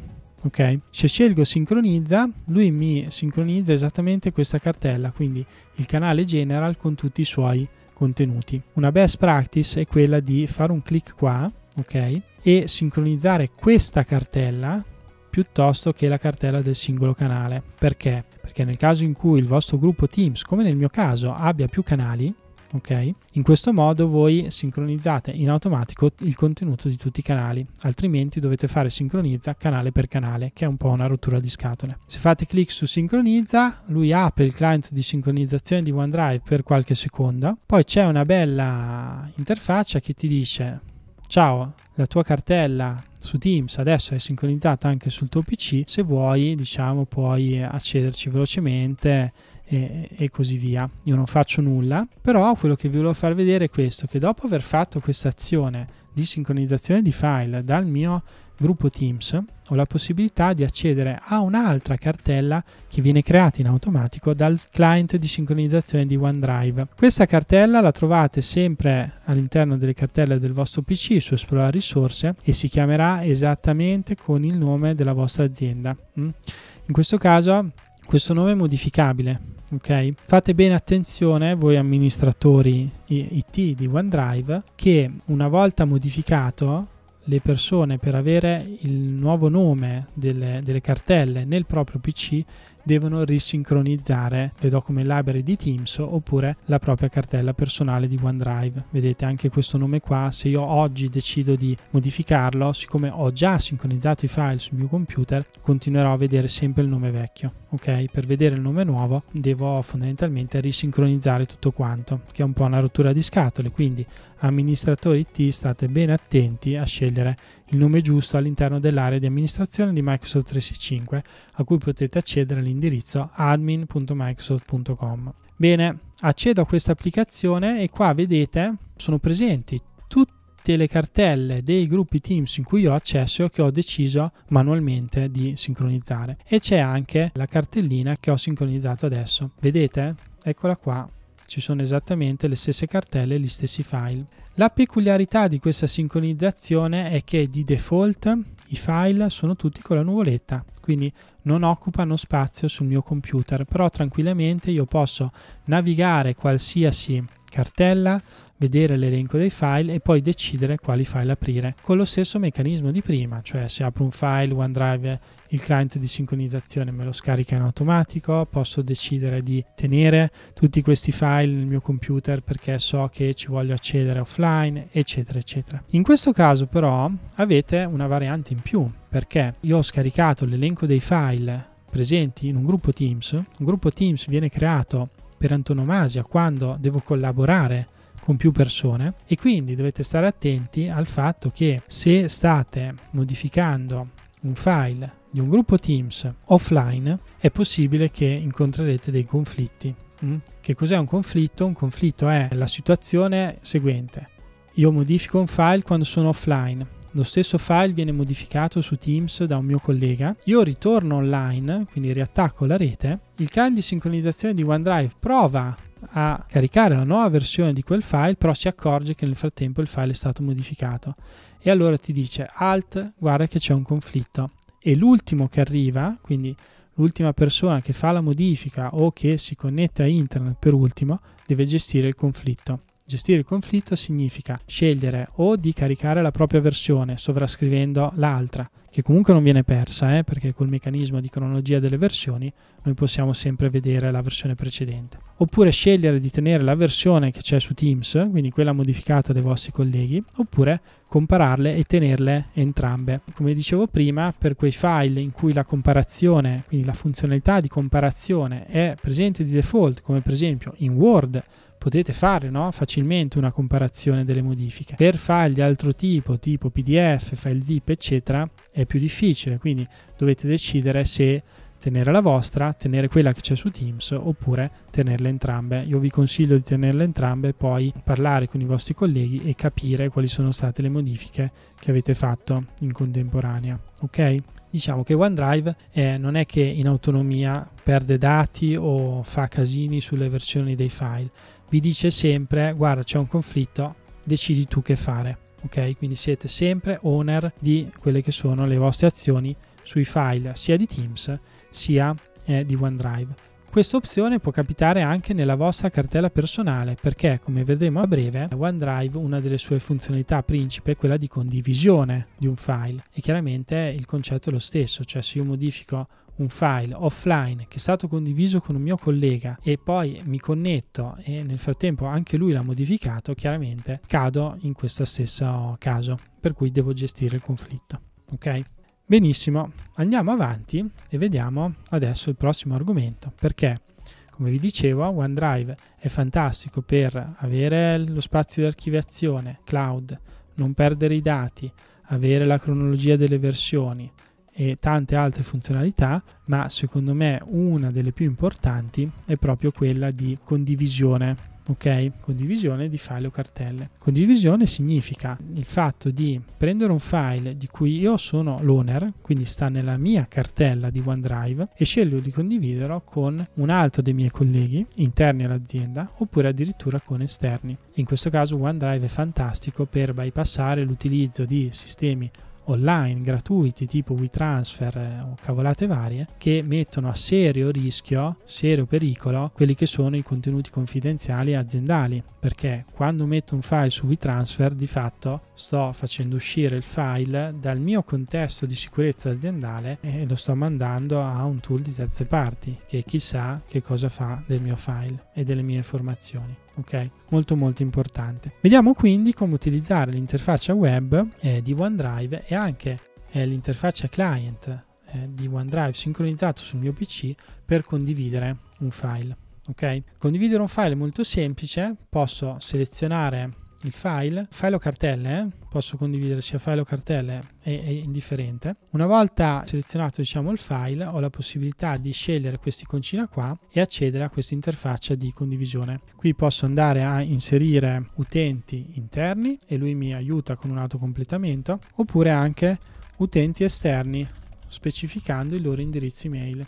Ok? Se scelgo sincronizza, lui mi sincronizza esattamente questa cartella, quindi il canale general con tutti i suoi contenuti. Una best practice è quella di fare un clic qua, ok? E sincronizzare questa cartella piuttosto che la cartella del singolo canale. Perché? Perché nel caso in cui il vostro gruppo Teams, come nel mio caso, abbia più canali, ok? In questo modo voi sincronizzate in automatico il contenuto di tutti i canali, altrimenti dovete fare sincronizza canale per canale, che è un po' una rottura di scatole. Se fate clic su sincronizza, lui apre il client di sincronizzazione di OneDrive per qualche secondo, poi c'è una bella interfaccia che ti dice ciao, la tua cartella su Teams adesso è sincronizzata anche sul tuo PC, se vuoi diciamo puoi accederci velocemente e, e, così via. Io non faccio nulla, però quello che vi volevo far vedere è questo, che dopo aver fatto questa azione di sincronizzazione di file dal mio gruppo Teams, ho la possibilità di accedere a un'altra cartella che viene creata in automatico dal client di sincronizzazione di OneDrive. Questa cartella la trovate sempre all'interno delle cartelle del vostro PC su Esplorare Risorse e si chiamerà esattamente con il nome della vostra azienda. Mm? In questo caso questo nome è modificabile. Okay? Fate bene attenzione voi amministratori IT di OneDrive che una volta modificato le persone per avere il nuovo nome delle, delle cartelle nel proprio PC devono risincronizzare le document library di Teams oppure la propria cartella personale di OneDrive. Vedete anche questo nome qua, se io oggi decido di modificarlo, siccome ho già sincronizzato i file sul mio computer, continuerò a vedere sempre il nome vecchio. Ok, per vedere il nome nuovo devo fondamentalmente risincronizzare tutto quanto, che è un po' una rottura di scatole, quindi amministratori IT state ben attenti a scegliere il nome giusto all'interno dell'area di amministrazione di Microsoft 365 a cui potete accedere all'indirizzo admin.microsoft.com. Bene, accedo a questa applicazione e qua vedete sono presenti tutte le cartelle dei gruppi Teams in cui ho accesso che ho deciso manualmente di sincronizzare e c'è anche la cartellina che ho sincronizzato adesso. Vedete? Eccola qua ci sono esattamente le stesse cartelle e gli stessi file. La peculiarità di questa sincronizzazione è che di default i file sono tutti con la nuvoletta, quindi non occupano spazio sul mio computer, però tranquillamente io posso navigare qualsiasi cartella, vedere l'elenco dei file e poi decidere quali file aprire con lo stesso meccanismo di prima cioè se apro un file OneDrive il client di sincronizzazione me lo scarica in automatico posso decidere di tenere tutti questi file nel mio computer perché so che ci voglio accedere offline eccetera eccetera in questo caso però avete una variante in più perché io ho scaricato l'elenco dei file presenti in un gruppo Teams un gruppo Teams viene creato per antonomasia quando devo collaborare con più persone e quindi dovete stare attenti al fatto che se state modificando un file di un gruppo Teams offline è possibile che incontrerete dei conflitti. Mm? Che cos'è un conflitto? Un conflitto è la situazione seguente. Io modifico un file quando sono offline. Lo stesso file viene modificato su Teams da un mio collega. Io ritorno online, quindi riattacco la rete. Il client di sincronizzazione di OneDrive prova a caricare la nuova versione di quel file, però si accorge che nel frattempo il file è stato modificato e allora ti dice alt, guarda che c'è un conflitto e l'ultimo che arriva, quindi l'ultima persona che fa la modifica o che si connette a internet per ultimo, deve gestire il conflitto. Gestire il conflitto significa scegliere o di caricare la propria versione sovrascrivendo l'altra, che comunque non viene persa, eh, perché col meccanismo di cronologia delle versioni noi possiamo sempre vedere la versione precedente. Oppure scegliere di tenere la versione che c'è su Teams, quindi quella modificata dai vostri colleghi, oppure compararle e tenerle entrambe. Come dicevo prima, per quei file in cui la comparazione, quindi la funzionalità di comparazione è presente di default, come per esempio in Word potete fare no? facilmente una comparazione delle modifiche. Per file di altro tipo, tipo PDF, file zip, eccetera, è più difficile, quindi dovete decidere se tenere la vostra, tenere quella che c'è su Teams oppure tenerle entrambe. Io vi consiglio di tenerle entrambe, e poi parlare con i vostri colleghi e capire quali sono state le modifiche che avete fatto in contemporanea. Ok? Diciamo che OneDrive eh, non è che in autonomia perde dati o fa casini sulle versioni dei file, vi dice sempre guarda c'è un conflitto, decidi tu che fare. Ok, quindi siete sempre owner di quelle che sono le vostre azioni sui file sia di Teams sia eh, di OneDrive. Questa opzione può capitare anche nella vostra cartella personale perché, come vedremo a breve, OneDrive una delle sue funzionalità principe è quella di condivisione di un file e chiaramente il concetto è lo stesso, cioè se io modifico un file offline che è stato condiviso con un mio collega e poi mi connetto e nel frattempo anche lui l'ha modificato, chiaramente cado in questo stesso caso, per cui devo gestire il conflitto. Ok? Benissimo, andiamo avanti e vediamo adesso il prossimo argomento, perché come vi dicevo OneDrive è fantastico per avere lo spazio di archiviazione, cloud, non perdere i dati, avere la cronologia delle versioni, e tante altre funzionalità, ma secondo me una delle più importanti è proprio quella di condivisione. Ok, condivisione di file o cartelle. Condivisione significa il fatto di prendere un file di cui io sono l'owner, quindi sta nella mia cartella di OneDrive, e scelgo di condividerlo con un altro dei miei colleghi interni all'azienda oppure addirittura con esterni. In questo caso OneDrive è fantastico per bypassare l'utilizzo di sistemi online gratuiti tipo WeTransfer eh, o cavolate varie che mettono a serio rischio, serio pericolo quelli che sono i contenuti confidenziali aziendali perché quando metto un file su WeTransfer di fatto sto facendo uscire il file dal mio contesto di sicurezza aziendale e lo sto mandando a un tool di terze parti che chissà che cosa fa del mio file e delle mie informazioni ok? Molto molto importante. Vediamo quindi come utilizzare l'interfaccia web eh, di OneDrive e anche eh, l'interfaccia client eh, di OneDrive sincronizzato sul mio PC per condividere un file. Ok? Condividere un file è molto semplice, posso selezionare il file, file o cartelle, eh? posso condividere sia file o cartelle, è, è indifferente. Una volta selezionato diciamo il file ho la possibilità di scegliere questa iconcina qua e accedere a questa interfaccia di condivisione. Qui posso andare a inserire utenti interni e lui mi aiuta con un autocompletamento oppure anche utenti esterni specificando i loro indirizzi email.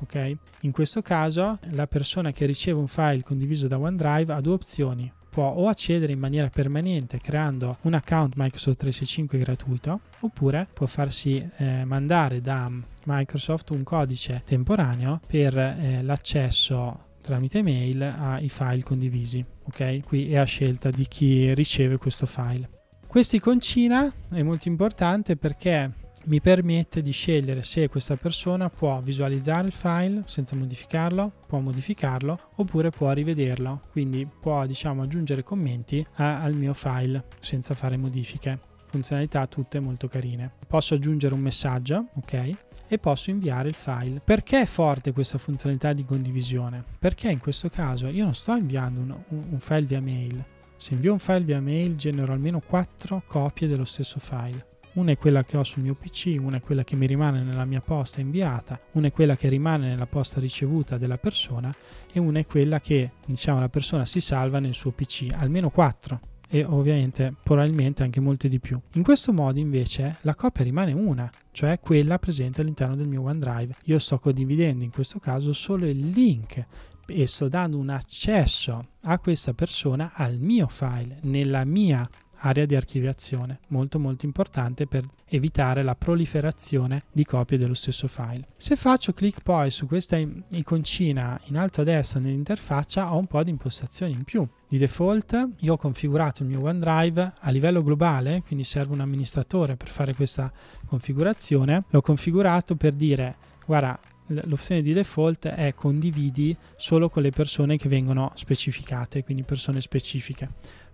Okay? In questo caso la persona che riceve un file condiviso da OneDrive ha due opzioni, può o accedere in maniera permanente creando un account Microsoft 365 gratuito oppure può farsi eh, mandare da Microsoft un codice temporaneo per eh, l'accesso tramite mail ai file condivisi. Ok, qui è a scelta di chi riceve questo file. Questi con Cina è molto importante perché mi permette di scegliere se questa persona può visualizzare il file senza modificarlo, può modificarlo oppure può rivederlo, quindi può diciamo aggiungere commenti a, al mio file senza fare modifiche. Funzionalità tutte molto carine. Posso aggiungere un messaggio, ok? E posso inviare il file. Perché è forte questa funzionalità di condivisione? Perché in questo caso io non sto inviando un, un, un file via mail. Se invio un file via mail genero almeno 4 copie dello stesso file una è quella che ho sul mio PC, una è quella che mi rimane nella mia posta inviata, una è quella che rimane nella posta ricevuta della persona e una è quella che, diciamo, la persona si salva nel suo PC, almeno 4 e ovviamente probabilmente anche molte di più. In questo modo invece la copia rimane una, cioè quella presente all'interno del mio OneDrive. Io sto condividendo in questo caso solo il link e sto dando un accesso a questa persona al mio file, nella mia area di archiviazione, molto molto importante per evitare la proliferazione di copie dello stesso file. Se faccio clic poi su questa iconcina in alto a destra nell'interfaccia ho un po' di impostazioni in più. Di default io ho configurato il mio OneDrive a livello globale, quindi serve un amministratore per fare questa configurazione. L'ho configurato per dire guarda l'opzione di default è condividi solo con le persone che vengono specificate, quindi persone specifiche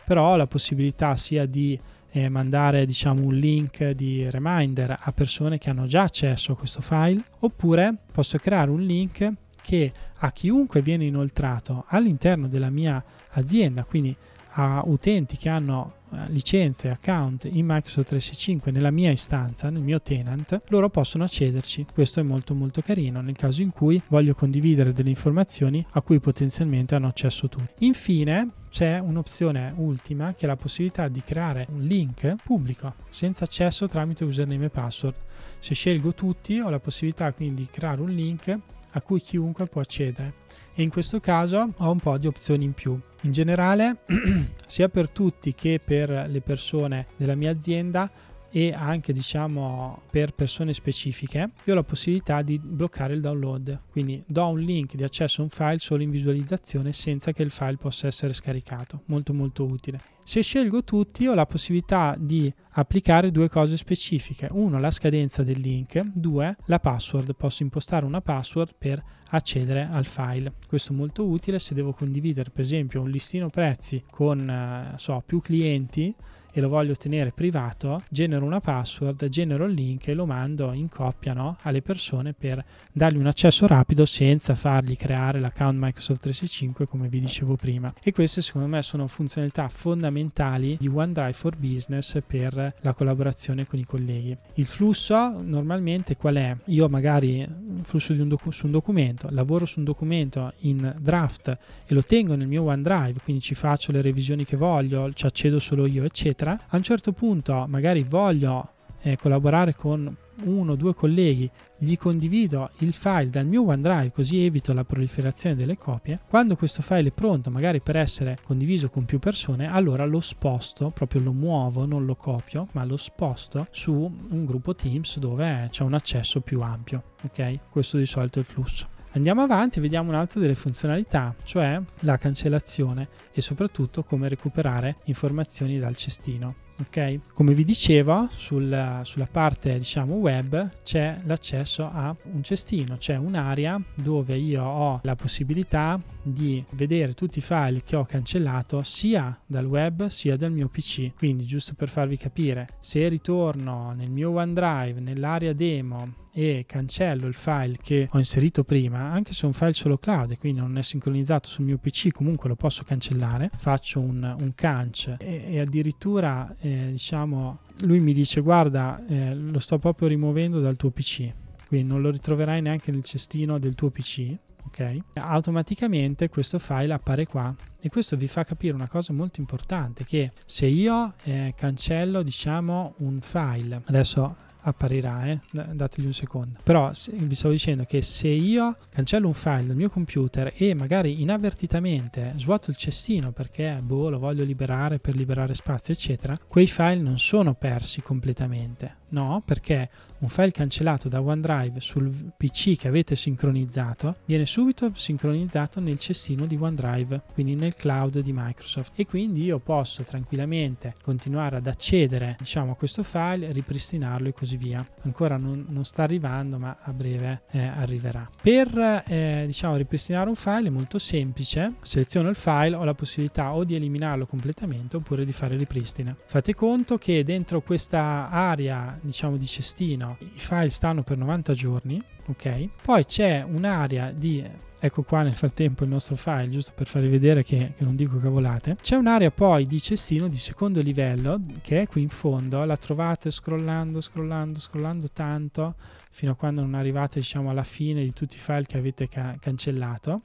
però la possibilità sia di eh, mandare diciamo un link di reminder a persone che hanno già accesso a questo file oppure posso creare un link che a chiunque viene inoltrato all'interno della mia azienda quindi a utenti che hanno eh, licenze, account in Microsoft 365 nella mia istanza, nel mio tenant, loro possono accederci. Questo è molto molto carino nel caso in cui voglio condividere delle informazioni a cui potenzialmente hanno accesso tutti. Infine, c'è un'opzione ultima che è la possibilità di creare un link pubblico senza accesso tramite username e password. Se scelgo tutti ho la possibilità quindi di creare un link a cui chiunque può accedere e in questo caso ho un po' di opzioni in più. In generale, sia per tutti che per le persone della mia azienda, e anche diciamo per persone specifiche io ho la possibilità di bloccare il download quindi do un link di accesso a un file solo in visualizzazione senza che il file possa essere scaricato molto molto utile se scelgo tutti ho la possibilità di applicare due cose specifiche uno la scadenza del link due la password posso impostare una password per accedere al file questo è molto utile se devo condividere per esempio un listino prezzi con eh, so, più clienti e lo voglio tenere privato, genero una password, genero il link e lo mando in coppia no? alle persone per dargli un accesso rapido senza fargli creare l'account Microsoft 365 come vi dicevo prima. E queste secondo me sono funzionalità fondamentali di OneDrive for Business per la collaborazione con i colleghi. Il flusso normalmente qual è? Io magari flusso un docu- su un documento, lavoro su un documento in draft e lo tengo nel mio OneDrive, quindi ci faccio le revisioni che voglio, ci accedo solo io, eccetera eccetera, a un certo punto magari voglio eh, collaborare con uno o due colleghi, gli condivido il file dal mio OneDrive così evito la proliferazione delle copie. Quando questo file è pronto, magari per essere condiviso con più persone, allora lo sposto, proprio lo muovo, non lo copio, ma lo sposto su un gruppo Teams dove c'è un accesso più ampio, ok? Questo di solito è il flusso. Andiamo avanti e vediamo un'altra delle funzionalità, cioè la cancellazione e soprattutto come recuperare informazioni dal cestino ok Come vi dicevo, sul, sulla parte diciamo, web c'è l'accesso a un cestino, c'è un'area dove io ho la possibilità di vedere tutti i file che ho cancellato sia dal web sia dal mio PC. Quindi, giusto per farvi capire, se ritorno nel mio OneDrive, nell'area demo e cancello il file che ho inserito prima, anche se è un file solo cloud e quindi non è sincronizzato sul mio PC, comunque lo posso cancellare. Faccio un, un canc e, e addirittura eh, eh, diciamo, lui mi dice guarda, eh, lo sto proprio rimuovendo dal tuo PC, quindi non lo ritroverai neanche nel cestino del tuo PC, ok? Automaticamente questo file appare qua e questo vi fa capire una cosa molto importante che se io eh, cancello, diciamo, un file, adesso apparirà, eh? dategli un secondo. Però se, vi stavo dicendo che se io cancello un file dal mio computer e magari inavvertitamente svuoto il cestino perché boh, lo voglio liberare per liberare spazio, eccetera, quei file non sono persi completamente. No, perché un file cancellato da OneDrive sul PC che avete sincronizzato viene subito sincronizzato nel cestino di OneDrive, quindi nel cloud di Microsoft e quindi io posso tranquillamente continuare ad accedere diciamo, a questo file, ripristinarlo e così via. Ancora non, non sta arrivando ma a breve eh, arriverà. Per eh, diciamo, ripristinare un file è molto semplice, seleziono il file, ho la possibilità o di eliminarlo completamente oppure di fare ripristino. Fate conto che dentro questa area diciamo di cestino almeno i file stanno per 90 giorni, ok? Poi c'è un'area di ecco qua nel frattempo il nostro file giusto per farvi vedere che, che non dico cavolate c'è un'area poi di cestino di secondo livello che è qui in fondo la trovate scrollando scrollando scrollando tanto fino a quando non arrivate diciamo alla fine di tutti i file che avete ca cancellato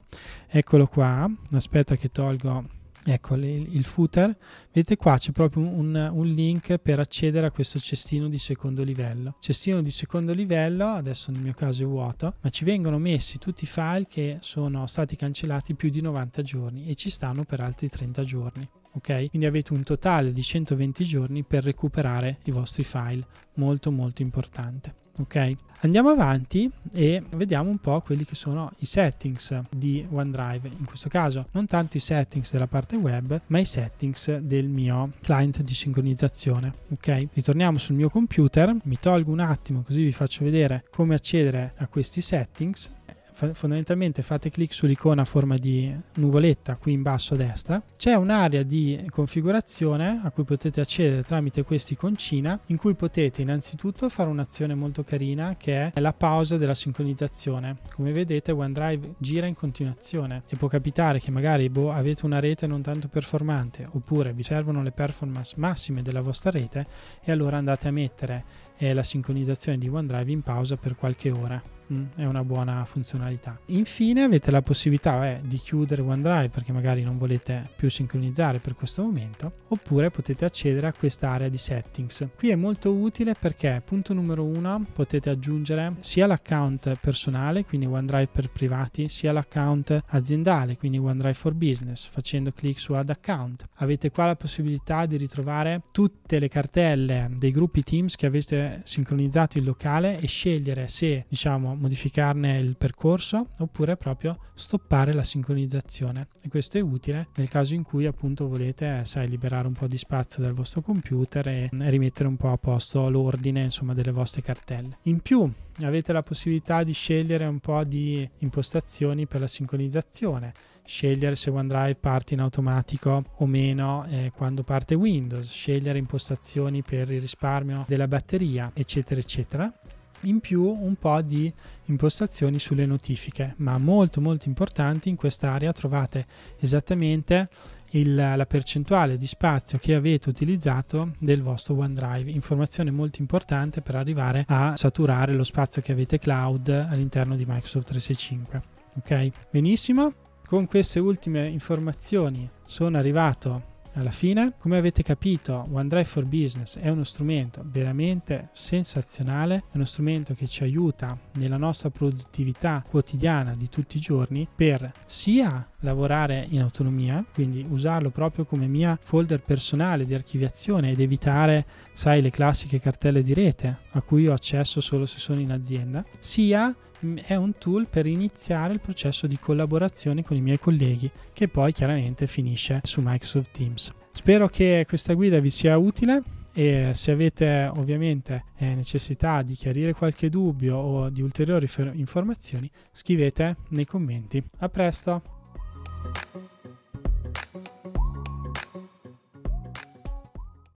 eccolo qua aspetta che tolgo Ecco il, il, footer, vedete qua c'è proprio un, un, un, link per accedere a questo cestino di secondo livello. Cestino di secondo livello, adesso nel mio caso è vuoto, ma ci vengono messi tutti i file che sono stati cancellati più di 90 giorni e ci stanno per altri 30 giorni. Ok? Quindi avete un totale di 120 giorni per recuperare i vostri file, molto molto importante ok? Andiamo avanti e vediamo un po' quelli che sono i settings di OneDrive, in questo caso non tanto i settings della parte web, ma i settings del mio client di sincronizzazione, ok? Ritorniamo sul mio computer, mi tolgo un attimo così vi faccio vedere come accedere a questi settings fondamentalmente fate clic sull'icona a forma di nuvoletta qui in basso a destra. C'è un'area di configurazione a cui potete accedere tramite questa iconcina in cui potete innanzitutto fare un'azione molto carina che è la pausa della sincronizzazione. Come vedete OneDrive gira in continuazione e può capitare che magari boh, avete una rete non tanto performante oppure vi servono le performance massime della vostra rete e allora andate a mettere eh, la sincronizzazione di OneDrive in pausa per qualche ora. Mm, è una buona funzionalità. Infine avete la possibilità eh, di chiudere OneDrive perché magari non volete più sincronizzare per questo momento, oppure potete accedere a quest'area di settings. Qui è molto utile perché, punto numero uno, potete aggiungere sia l'account personale, quindi OneDrive per privati, sia l'account aziendale, quindi OneDrive for Business, facendo clic su Add Account. Avete qua la possibilità di ritrovare tutte le cartelle dei gruppi Teams che avete sincronizzato in locale e scegliere se, diciamo, modificarne il percorso oppure proprio stoppare la sincronizzazione e questo è utile nel caso in cui appunto volete sai, liberare un po' di spazio dal vostro computer e rimettere un po' a posto l'ordine insomma delle vostre cartelle. In più avete la possibilità di scegliere un po' di impostazioni per la sincronizzazione scegliere se OneDrive parte in automatico o meno eh, quando parte Windows, scegliere impostazioni per il risparmio della batteria, eccetera, eccetera in più un po' di impostazioni sulle notifiche, ma molto molto importanti in quest'area trovate esattamente il, la percentuale di spazio che avete utilizzato del vostro OneDrive, informazione molto importante per arrivare a saturare lo spazio che avete cloud all'interno di Microsoft 365. Ok? Benissimo, con queste ultime informazioni sono arrivato alla fine. Come avete capito, OneDrive for Business è uno strumento veramente sensazionale, è uno strumento che ci aiuta nella nostra produttività quotidiana di tutti i giorni per sia lavorare in autonomia, quindi usarlo proprio come mia folder personale di archiviazione ed evitare, sai, le classiche cartelle di rete a cui ho accesso solo se sono in azienda, sia è un tool per iniziare il processo di collaborazione con i miei colleghi che poi chiaramente finisce su Microsoft Teams. Spero che questa guida vi sia utile e se avete ovviamente eh, necessità di chiarire qualche dubbio o di ulteriori informazioni scrivete nei commenti. A presto!